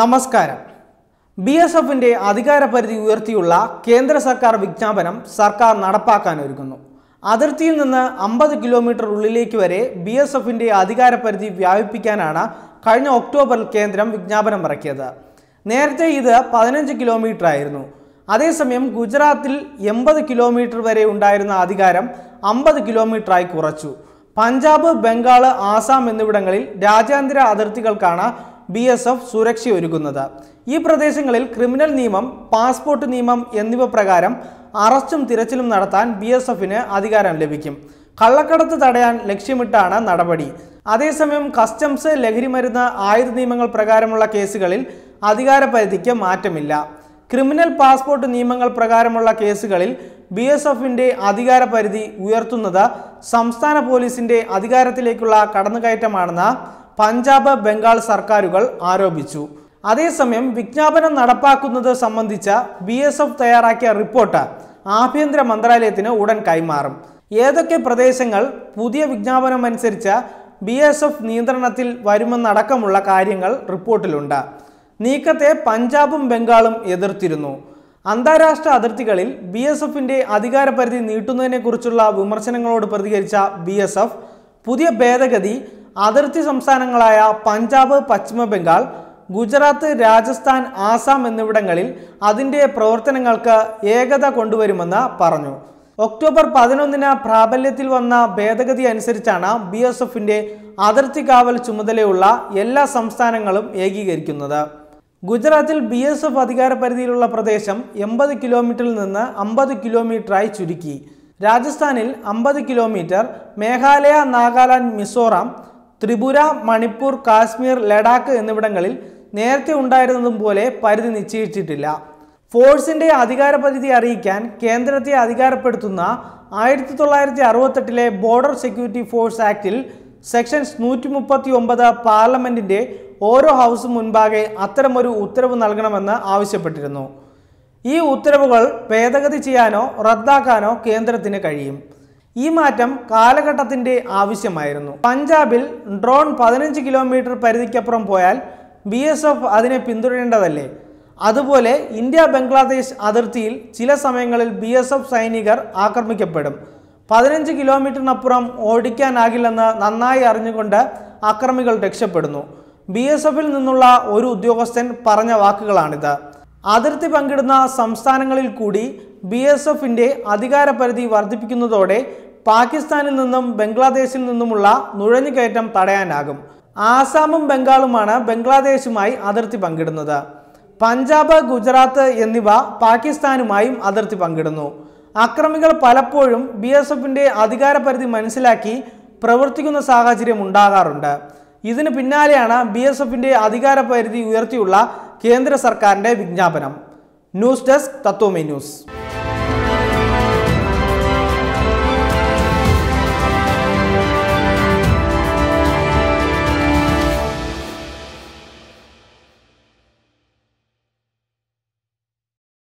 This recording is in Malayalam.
നമസ്കാരം ബി എസ് എഫിൻ്റെ അധികാരപരിധി ഉയർത്തിയുള്ള കേന്ദ്ര സർക്കാർ വിജ്ഞാപനം സർക്കാർ നടപ്പാക്കാനൊരുക്കുന്നു അതിർത്തിയിൽ നിന്ന് അമ്പത് കിലോമീറ്റർ ഉള്ളിലേക്ക് വരെ ബി എസ് എഫിൻ്റെ അധികാരപരിധി വ്യാപിപ്പിക്കാനാണ് കഴിഞ്ഞ ഒക്ടോബറിൽ കേന്ദ്രം വിജ്ഞാപനം ഇറക്കിയത് നേരത്തെ ഇത് പതിനഞ്ച് കിലോമീറ്റർ ആയിരുന്നു അതേസമയം ഗുജറാത്തിൽ എൺപത് കിലോമീറ്റർ വരെ ഉണ്ടായിരുന്ന അധികാരം അമ്പത് കിലോമീറ്ററായി കുറച്ചു പഞ്ചാബ് ബംഗാൾ ആസാം എന്നിവിടങ്ങളിൽ രാജ്യാന്തര അതിർത്തികൾക്കാണ് ബി എസ് എഫ് സുരക്ഷയൊരുക്കുന്നത് ഈ പ്രദേശങ്ങളിൽ ക്രിമിനൽ നിയമം പാസ്പോർട്ട് നിയമം എന്നിവ പ്രകാരം അറസ്റ്റും തിരച്ചിലും നടത്താൻ ബി എസ് എഫിന് അധികാരം ലഭിക്കും കള്ളക്കടത്ത് തടയാൻ ലക്ഷ്യമിട്ടാണ് നടപടി അതേസമയം കസ്റ്റംസ് ലഹരിമരുന്ന് ആയുധ നിയമങ്ങൾ പ്രകാരമുള്ള കേസുകളിൽ അധികാരപരിധിക്ക് മാറ്റമില്ല ക്രിമിനൽ പാസ്പോർട്ട് നിയമങ്ങൾ പ്രകാരമുള്ള കേസുകളിൽ ബി എസ് എഫിൻ്റെ അധികാര പരിധി ഉയർത്തുന്നത് സംസ്ഥാന പോലീസിൻ്റെ അധികാരത്തിലേക്കുള്ള കടന്നുകയറ്റമാണെന്ന് പഞ്ചാബ് ബംഗാൾ സർക്കാരുകൾ ആരോപിച്ചു അതേസമയം വിജ്ഞാപനം നടപ്പാക്കുന്നത് സംബന്ധിച്ച ബി എസ് എഫ് തയ്യാറാക്കിയ റിപ്പോർട്ട് ആഭ്യന്തര മന്ത്രാലയത്തിന് ഉടൻ കൈമാറും ഏതൊക്കെ പ്രദേശങ്ങൾ പുതിയ വിജ്ഞാപനം അനുസരിച്ച് ബി എസ് എഫ് നിയന്ത്രണത്തിൽ വരുമെന്നടക്കമുള്ള കാര്യങ്ങൾ റിപ്പോർട്ടിലുണ്ട് നീക്കത്തെ പഞ്ചാബും ബംഗാളും എതിർത്തിരുന്നു അന്താരാഷ്ട്ര അതിർത്തികളിൽ ബി എസ് എഫിൻ്റെ അധികാരപരിധി നീട്ടുന്നതിനെക്കുറിച്ചുള്ള വിമർശനങ്ങളോട് പ്രതികരിച്ച ബി എസ് എഫ് പുതിയ ഭേദഗതി അതിർത്തി സംസ്ഥാനങ്ങളായ പഞ്ചാബ് പശ്ചിമ ബംഗാൾ ഗുജറാത്ത് രാജസ്ഥാൻ ആസാം എന്നിവിടങ്ങളിൽ അതിൻ്റെ പ്രവർത്തനങ്ങൾക്ക് ഏകത കൊണ്ടുവരുമെന്ന് പറഞ്ഞു ഒക്ടോബർ പതിനൊന്നിന് പ്രാബല്യത്തിൽ വന്ന ഭേദഗതി അനുസരിച്ചാണ് ബി എസ് എഫിൻ്റെ അതിർത്തി കാവൽ ചുമതലയുള്ള എല്ലാ സംസ്ഥാനങ്ങളും ഏകീകരിക്കുന്നത് ഗുജറാത്തിൽ ബി എസ് എഫ് അധികാര പരിധിയിലുള്ള പ്രദേശം എൺപത് കിലോമീറ്ററിൽ നിന്ന് അമ്പത് കിലോമീറ്ററായി ചുരുക്കി രാജസ്ഥാനിൽ അമ്പത് കിലോമീറ്റർ മേഘാലയ നാഗാലാൻഡ് മിസോറാം ത്രിപുര മണിപ്പൂർ കാശ്മീർ ലഡാക്ക് എന്നിവിടങ്ങളിൽ നേരത്തെ ഉണ്ടായിരുന്നതും പോലെ പരിധി നിശ്ചയിച്ചിട്ടില്ല ഫോഴ്സിന്റെ പരിധി അറിയിക്കാൻ കേന്ദ്രത്തെ അധികാരപ്പെടുത്തുന്ന ആയിരത്തി തൊള്ളായിരത്തി അറുപത്തെട്ടിലെ ബോർഡർ സെക്യൂരിറ്റി ഫോഴ്സ് ആക്ടിൽ സെക്ഷൻസ് നൂറ്റി മുപ്പത്തി ഒമ്പത് പാർലമെൻറ്റിൻ്റെ ഓരോ ഹൗസും മുൻപാകെ അത്തരമൊരു ഉത്തരവ് നൽകണമെന്ന് ആവശ്യപ്പെട്ടിരുന്നു ഈ ഉത്തരവുകൾ ഭേദഗതി ചെയ്യാനോ റദ്ദാക്കാനോ കേന്ദ്രത്തിന് കഴിയും ഈ മാറ്റം കാലഘട്ടത്തിന്റെ ആവശ്യമായിരുന്നു പഞ്ചാബിൽ ഡ്രോൺ പതിനഞ്ച് കിലോമീറ്റർ പരിധിക്കപ്പുറം പോയാൽ ബി എസ് എഫ് അതിനെ പിന്തുടരേണ്ടതല്ലേ അതുപോലെ ഇന്ത്യ ബംഗ്ലാദേശ് അതിർത്തിയിൽ ചില സമയങ്ങളിൽ ബി എസ് എഫ് സൈനികർ ആക്രമിക്കപ്പെടും പതിനഞ്ച് കിലോമീറ്ററിനപ്പുറം ഓടിക്കാനാകില്ലെന്ന് നന്നായി അറിഞ്ഞുകൊണ്ട് അക്രമികൾ രക്ഷപ്പെടുന്നു ബി എസ് എഫിൽ നിന്നുള്ള ഒരു ഉദ്യോഗസ്ഥൻ പറഞ്ഞ വാക്കുകളാണിത് അതിർത്തി പങ്കിടുന്ന സംസ്ഥാനങ്ങളിൽ കൂടി ബി എസ് എഫിൻ്റെ അധികാരപരിധി വർദ്ധിപ്പിക്കുന്നതോടെ പാകിസ്ഥാനിൽ നിന്നും ബംഗ്ലാദേശിൽ നിന്നുമുള്ള നുഴഞ്ഞുകയറ്റം തടയാനാകും ആസാമും ബംഗാളുമാണ് ബംഗ്ലാദേശുമായി അതിർത്തി പങ്കിടുന്നത് പഞ്ചാബ് ഗുജറാത്ത് എന്നിവ പാകിസ്ഥാനുമായും അതിർത്തി പങ്കിടുന്നു അക്രമികൾ പലപ്പോഴും ബി എസ് എഫിൻ്റെ അധികാരപരിധി മനസ്സിലാക്കി പ്രവർത്തിക്കുന്ന സാഹചര്യം ഉണ്ടാകാറുണ്ട് ഇതിന് പിന്നാലെയാണ് ബി എസ് എഫിൻ്റെ അധികാരപരിധി ഉയർത്തിയുള്ള കേന്ദ്ര സർക്കാരിൻ്റെ വിജ്ഞാപനം ന്യൂസ് ഡെസ്ക് തത്വമേ ന്യൂസ്